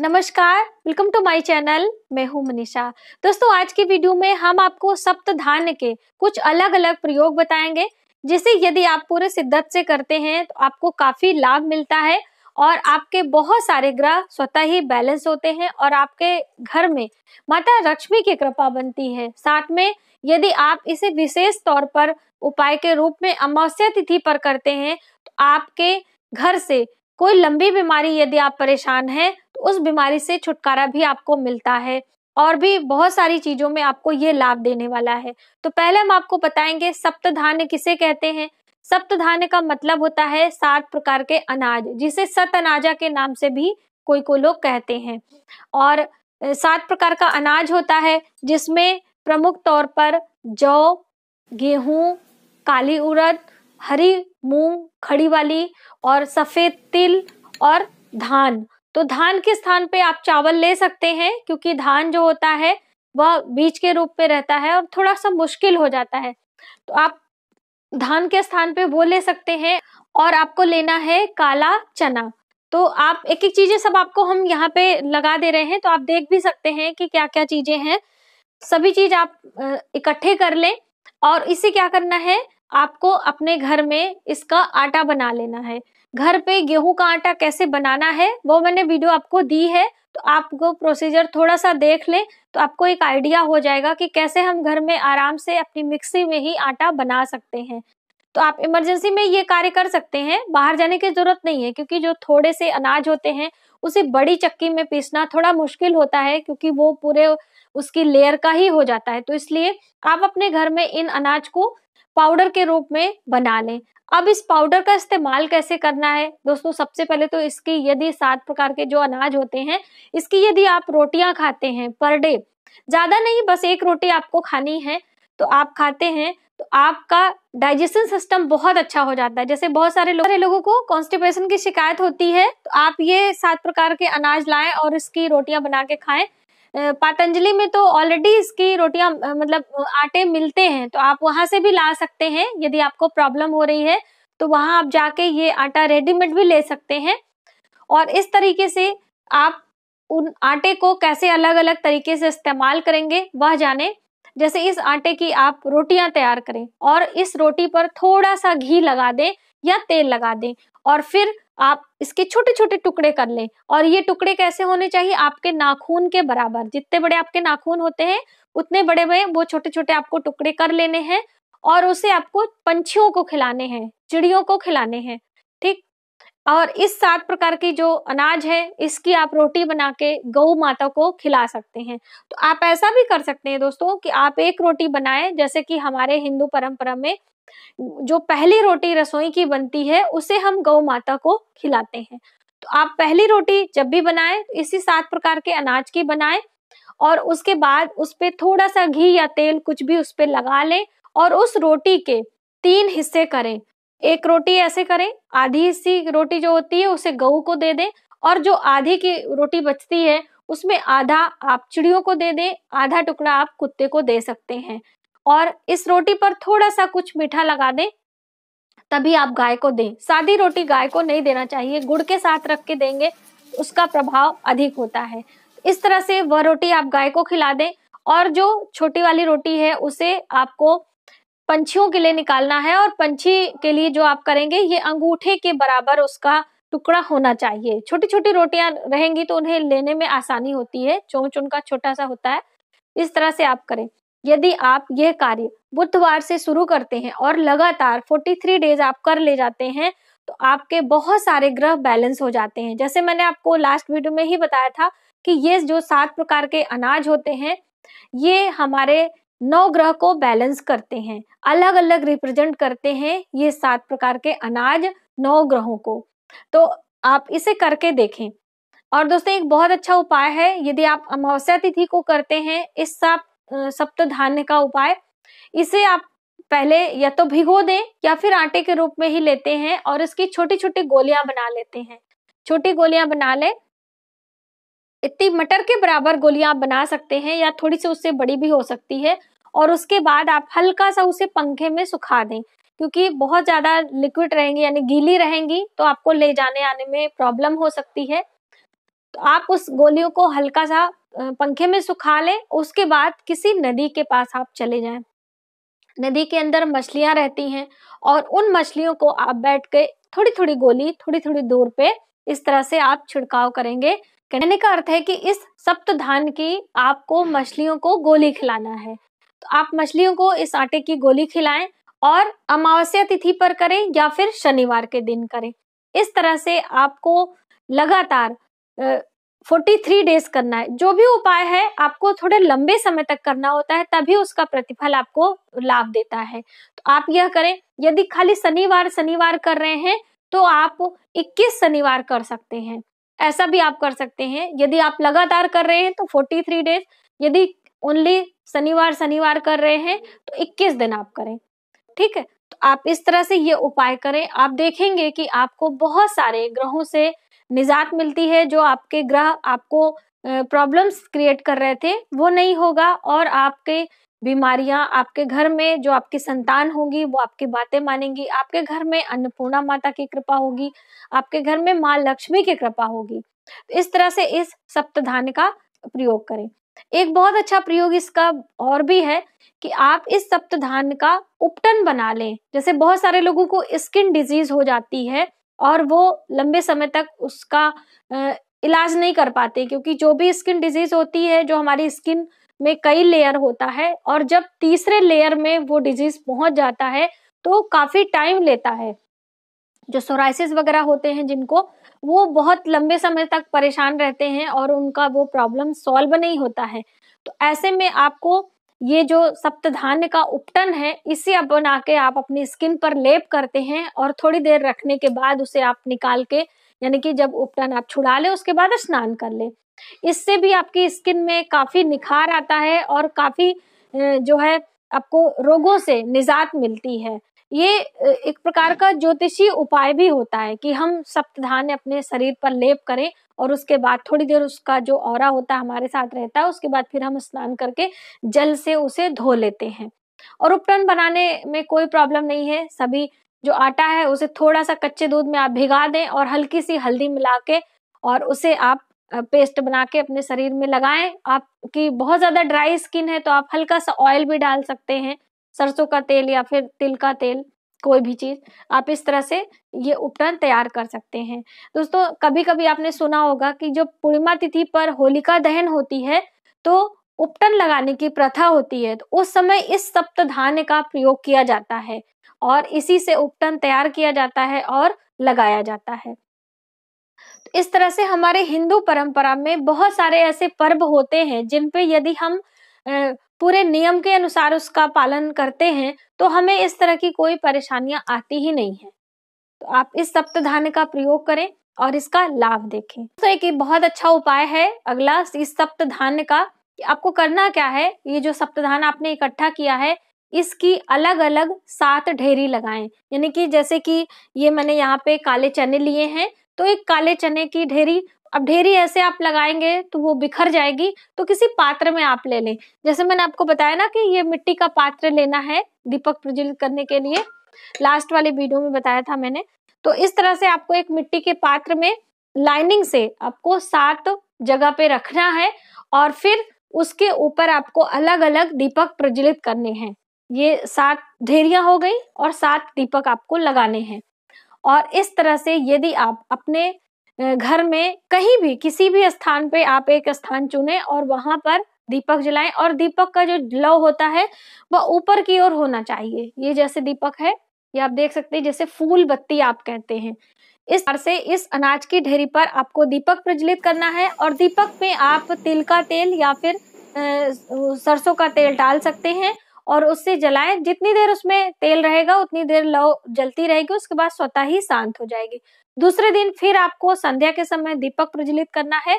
नमस्कार welcome to my channel मैं हूं मनीषा दोस्तों आज की वीडियो में हम आपको सप्त धान के कुछ अलग अलग प्रयोग बताएंगे जिसे यदि आप पूरे शिद्दत से करते हैं तो आपको काफी लाभ मिलता है और आपके बहुत सारे ग्रह स्वतः ही बैलेंस होते हैं और आपके घर में माता लक्ष्मी की कृपा बनती है साथ में यदि आप इसे विशेष तौर पर उपाय के रूप में अमावस्या तिथि पर करते हैं तो आपके घर से कोई लंबी बीमारी यदि आप परेशान हैं तो उस बीमारी से छुटकारा भी आपको मिलता है और भी बहुत सारी चीजों में आपको ये लाभ देने वाला है तो पहले हम आपको बताएंगे सप्त धान्य किसे कहते हैं सप्तधान्य का मतलब होता है सात प्रकार के अनाज जिसे सत अनाजा के नाम से भी कोई कोई लोग कहते हैं और सात प्रकार का अनाज होता है जिसमें प्रमुख तौर पर जौ गेहूं काली उड़द हरी मूंग खड़ी वाली और सफेद तिल और धान तो धान के स्थान पे आप चावल ले सकते हैं क्योंकि धान जो होता है वह बीज के रूप में रहता है और थोड़ा सा मुश्किल हो जाता है तो आप धान के स्थान पे वो ले सकते हैं और आपको लेना है काला चना तो आप एक एक चीजें सब आपको हम यहाँ पे लगा दे रहे हैं तो आप देख भी सकते हैं कि क्या क्या चीजें हैं सभी चीज आप इकट्ठे कर लें और इसे क्या करना है आपको अपने घर में इसका आटा बना लेना है घर पे गेहूं का आटा कैसे बनाना है वो मैंने वीडियो आपको दी है तो आपको प्रोसीजर थोड़ा सा देख लें तो आपको एक आइडिया हो जाएगा कि कैसे हम घर में आराम से अपनी मिक्सी में ही आटा बना सकते हैं तो आप इमरजेंसी में ये कार्य कर सकते हैं बाहर जाने की जरूरत नहीं है क्योंकि जो थोड़े से अनाज होते हैं उसे बड़ी चक्की में पीसना थोड़ा मुश्किल होता है क्योंकि वो पूरे उसकी लेयर का ही हो जाता है तो इसलिए आप अपने घर में इन अनाज को पाउडर के रूप में बना लें अब इस पाउडर का इस्तेमाल कैसे करना है दोस्तों सबसे पहले तो इसकी यदि सात प्रकार के जो अनाज होते हैं इसकी यदि आप रोटियां खाते हैं पर डे ज्यादा नहीं बस एक रोटी आपको खानी है तो आप खाते हैं तो आपका डाइजेशन सिस्टम बहुत अच्छा हो जाता है जैसे बहुत सारे लोग लोगों को कॉन्स्टिपेशन की शिकायत होती है तो आप ये सात प्रकार के अनाज लाएं और इसकी रोटियां बना के खाएं पातंजलि में तो ऑलरेडी इसकी रोटियां मतलब आटे मिलते हैं तो आप वहां से भी ला सकते हैं यदि आपको प्रॉब्लम हो रही है तो वहां आप जाके ये आटा रेडीमेड भी ले सकते हैं और इस तरीके से आप उन आटे को कैसे अलग अलग तरीके से इस्तेमाल करेंगे वह जाने जैसे इस आटे की आप रोटियां तैयार करें और इस रोटी पर थोड़ा सा घी लगा दें या तेल लगा दें और फिर आप इसके छोटे छोटे टुकड़े कर लें और ये टुकड़े कैसे होने चाहिए आपके नाखून के बराबर जितने बड़े आपके नाखून होते हैं उतने बड़े बड़े वो छोटे छोटे आपको टुकड़े कर लेने हैं और उसे आपको पंछियों को खिलाने हैं चिड़ियों को खिलाने हैं और इस सात प्रकार की जो अनाज है इसकी आप रोटी बना के गौ माता को खिला सकते हैं तो आप ऐसा भी कर सकते हैं दोस्तों कि आप एक रोटी बनाएं जैसे कि हमारे हिंदू परंपरा में जो पहली रोटी रसोई की बनती है उसे हम गौ माता को खिलाते हैं तो आप पहली रोटी जब भी बनाएं इसी सात प्रकार के अनाज की बनाएं और उसके बाद उस पर थोड़ा सा घी या तेल कुछ भी उस पर लगा लें और उस रोटी के तीन हिस्से करें एक रोटी ऐसे करें आधी सी रोटी जो होती है उसे गऊ को दे दें और जो आधी की रोटी बचती है उसमें आधा आप चिड़ियों को दे दें आधा टुकड़ा आप कुत्ते को दे सकते हैं और इस रोटी पर थोड़ा सा कुछ मीठा लगा दें तभी आप गाय को दें सादी रोटी गाय को नहीं देना चाहिए गुड़ के साथ रख के देंगे उसका प्रभाव अधिक होता है इस तरह से वह रोटी आप गाय को खिला दें और जो छोटी वाली रोटी है उसे आपको पंछियों के लिए निकालना है और पंछी के लिए जो आप करेंगे ये अंगूठे के बराबर उसका टुकड़ा होना चाहिए छोटी छोटी रोटियां रहेंगी तो उन्हें लेने में आसानी होती है चोंच उनका छोटा सा होता है इस तरह से आप करें यदि आप यह कार्य बुधवार से शुरू करते हैं और लगातार 43 डेज आप कर ले जाते हैं तो आपके बहुत सारे ग्रह बैलेंस हो जाते हैं जैसे मैंने आपको लास्ट वीडियो में ही बताया था कि ये जो सात प्रकार के अनाज होते हैं ये हमारे नौ ग्रह को बैलेंस करते हैं अलग अलग रिप्रेजेंट करते हैं ये सात प्रकार के अनाज नौ ग्रहों को तो आप इसे करके देखें और दोस्तों एक बहुत अच्छा उपाय है यदि आप अमावस्या तिथि को करते हैं इस सब सप्त धान्य का उपाय इसे आप पहले या तो भिगो दें या फिर आटे के रूप में ही लेते हैं और इसकी छोटी छोटी गोलियां बना लेते हैं छोटी गोलियां बना लें इतनी मटर के बराबर गोलियां आप बना सकते हैं या थोड़ी सी उससे बड़ी भी हो सकती है और उसके बाद आप हल्का सा उसे पंखे में सुखा दें क्योंकि बहुत ज्यादा लिक्विड रहेंगी यानी गीली रहेंगी तो आपको ले जाने आने में प्रॉब्लम हो सकती है तो आप उस गोलियों को हल्का सा पंखे में सुखा लें उसके बाद किसी नदी के पास आप चले जाएं नदी के अंदर मछलियां रहती हैं और उन मछलियों को आप बैठ के थोड़ी थोड़ी गोली थोड़ी थोड़ी दूर पे इस तरह से आप छिड़काव करेंगे कहने का अर्थ है कि इस सप्त धान की आपको मछलियों को गोली खिलाना है तो आप मछलियों को इस आटे की गोली खिलाएं और अमावस्या तिथि पर करें या फिर शनिवार के दिन करें इस तरह से आपको लगातार फोर्टी थ्री डेज करना है जो भी उपाय है आपको थोड़े लंबे समय तक करना होता है तभी उसका प्रतिफल आपको लाभ देता है तो आप यह करें यदि खाली शनिवार शनिवार कर रहे हैं तो आप 21 शनिवार कर सकते हैं ऐसा भी आप कर सकते हैं यदि आप लगातार कर रहे हैं तो 43 डेज यदि ओनली शनिवार शनिवार कर रहे हैं तो 21 दिन आप करें ठीक है तो आप इस तरह से ये उपाय करें आप देखेंगे कि आपको बहुत सारे ग्रहों से निजात मिलती है जो आपके ग्रह आपको प्रॉब्लम्स क्रिएट कर रहे थे वो नहीं होगा और आपके बीमारियां आपके घर में जो आपकी संतान होगी वो आपकी बातें मानेंगी आपके घर में अन्नपूर्णा माता की कृपा होगी आपके घर में माँ लक्ष्मी की कृपा होगी इस तरह से इस सप्तधान का प्रयोग करें एक बहुत अच्छा प्रयोग इसका और भी है कि आप इस सप्तधान का उपटन बना लें जैसे बहुत सारे लोगों को स्किन डिजीज हो जाती है और वो लंबे समय तक उसका इलाज नहीं कर पाते क्योंकि जो भी स्किन डिजीज होती है जो हमारी स्किन में कई लेयर होता है और जब तीसरे लेयर में वो डिजीज पहुंच जाता है तो काफी टाइम लेता है जो सोराइसिस वगैरह होते हैं जिनको वो बहुत लंबे समय तक परेशान रहते हैं और उनका वो प्रॉब्लम सॉल्व नहीं होता है तो ऐसे में आपको ये जो सप्तधान्य का उपटन है इसे आप बना के आप अपनी स्किन पर लेप करते हैं और थोड़ी देर रखने के बाद उसे आप निकाल के यानी कि जब उपटन आप छुड़ा ले उसके बाद स्नान कर ले इससे भी आपकी स्किन में काफ़ी निखार आता है और काफ़ी जो है आपको रोगों से निजात मिलती है ये एक प्रकार का ज्योतिषी उपाय भी होता है कि हम सप्तधान्य अपने शरीर पर लेप करें और उसके बाद थोड़ी देर उसका जो और होता है हमारे साथ रहता है उसके बाद फिर हम स्नान करके जल से उसे धो लेते हैं और उपटन बनाने में कोई प्रॉब्लम नहीं है सभी जो आटा है उसे थोड़ा सा कच्चे दूध में आप भिगा दें और हल्की सी हल्दी मिला के और उसे आप पेस्ट बना के अपने शरीर में लगाएं आपकी बहुत ज़्यादा ड्राई स्किन है तो आप हल्का सा ऑयल भी डाल सकते हैं सरसों का तेल या फिर तिल का तेल कोई भी चीज़ आप इस तरह से ये उपटन तैयार कर सकते हैं दोस्तों कभी कभी आपने सुना होगा कि जो पूर्णिमा तिथि पर होलिका दहन होती है तो उपटन लगाने की प्रथा होती है तो उस समय इस सप्त धान्य का प्रयोग किया जाता है और इसी से उपटन तैयार किया जाता है और लगाया जाता है इस तरह से हमारे हिंदू परंपरा में बहुत सारे ऐसे पर्व होते हैं जिन पे यदि हम पूरे नियम के अनुसार उसका पालन करते हैं तो हमें इस तरह की कोई परेशानियां आती ही नहीं है तो आप इस सप्तधान्य का प्रयोग करें और इसका लाभ देखें तो एक बहुत अच्छा उपाय है अगला इस सप्तधान्य का कि आपको करना क्या है ये जो सप्तधान आपने इकट्ठा किया है इसकी अलग अलग सात ढेरी लगाएं यानी कि जैसे कि ये मैंने यहाँ पे काले चने लिए हैं तो एक काले चने की ढेरी अब ढेरी ऐसे आप लगाएंगे तो वो बिखर जाएगी तो किसी पात्र में आप ले लें जैसे मैंने आपको बताया ना कि ये मिट्टी का पात्र लेना है दीपक प्रज्वलित करने के लिए लास्ट वाले वीडियो में बताया था मैंने तो इस तरह से आपको एक मिट्टी के पात्र में लाइनिंग से आपको सात जगह पे रखना है और फिर उसके ऊपर आपको अलग अलग दीपक प्रज्वलित करने हैं ये सात ढेरिया हो गई और सात दीपक आपको लगाने हैं और इस तरह से यदि आप अपने घर में कहीं भी किसी भी स्थान पे आप एक स्थान चुने और वहां पर दीपक जलाएं और दीपक का जो लव होता है वह ऊपर की ओर होना चाहिए ये जैसे दीपक है ये आप देख सकते हैं जैसे फूल बत्ती आप कहते हैं इस तरह से इस अनाज की ढेरी पर आपको दीपक प्रज्वलित करना है और दीपक में आप तिल का तेल या फिर सरसों का तेल डाल सकते हैं और उससे जलाएं जितनी देर उसमें तेल रहेगा उतनी देर लौ जलती रहेगी उसके बाद स्वतः ही शांत हो जाएगी दूसरे दिन फिर आपको संध्या के समय दीपक प्रज्वलित करना है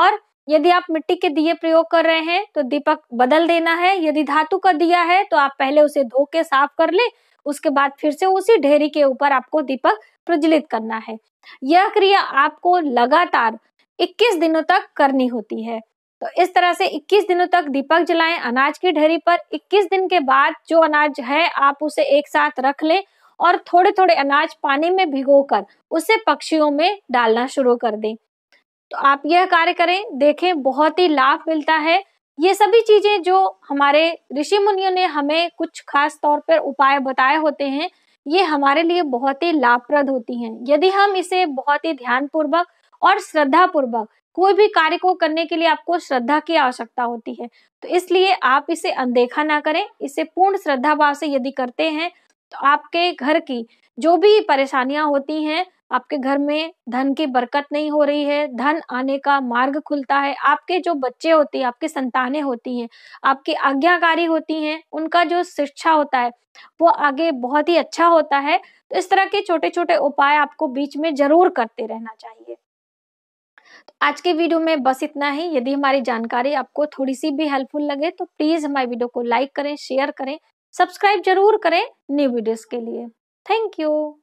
और यदि आप मिट्टी के दिए प्रयोग कर रहे हैं तो दीपक बदल देना है यदि धातु का दिया है तो आप पहले उसे धो के साफ कर ले उसके बाद फिर से उसी ढेरी के ऊपर आपको दीपक प्रज्वलित करना है यह क्रिया आपको लगातार 21 दिनों तक करनी होती है तो इस तरह से 21 दिनों तक दीपक जलाएं अनाज की ढेरी पर 21 दिन के बाद जो अनाज है आप उसे एक साथ रख लें और थोड़े थोड़े अनाज पानी में भिगोकर उसे पक्षियों में डालना शुरू कर दें तो आप यह कार्य करें देखें बहुत ही लाभ मिलता है ये सभी चीजें जो हमारे ऋषि मुनियों ने हमें कुछ खास तौर पर उपाय बताए होते हैं ये हमारे लिए बहुत ही लाभप्रद होती हैं यदि हम इसे बहुत ही ध्यानपूर्वक और श्रद्धा पूर्वक कोई भी कार्य को करने के लिए आपको श्रद्धा की आवश्यकता होती है तो इसलिए आप इसे अनदेखा ना करें इसे पूर्ण श्रद्धा भाव से यदि करते हैं तो आपके घर की जो भी परेशानियां होती हैं आपके घर में धन की बरकत नहीं हो रही है धन आने का मार्ग खुलता है आपके जो बच्चे होते हैं आपके संतानें होती हैं आपकी आज्ञाकारी होती हैं उनका जो शिक्षा होता है वो आगे बहुत ही अच्छा होता है तो इस तरह के छोटे छोटे उपाय आपको बीच में जरूर करते रहना चाहिए आज के वीडियो में बस इतना ही यदि हमारी जानकारी आपको थोड़ी सी भी हेल्पफुल लगे तो प्लीज हमारे वीडियो को लाइक करें शेयर करें सब्सक्राइब जरूर करें न्यू वीडियोस के लिए थैंक यू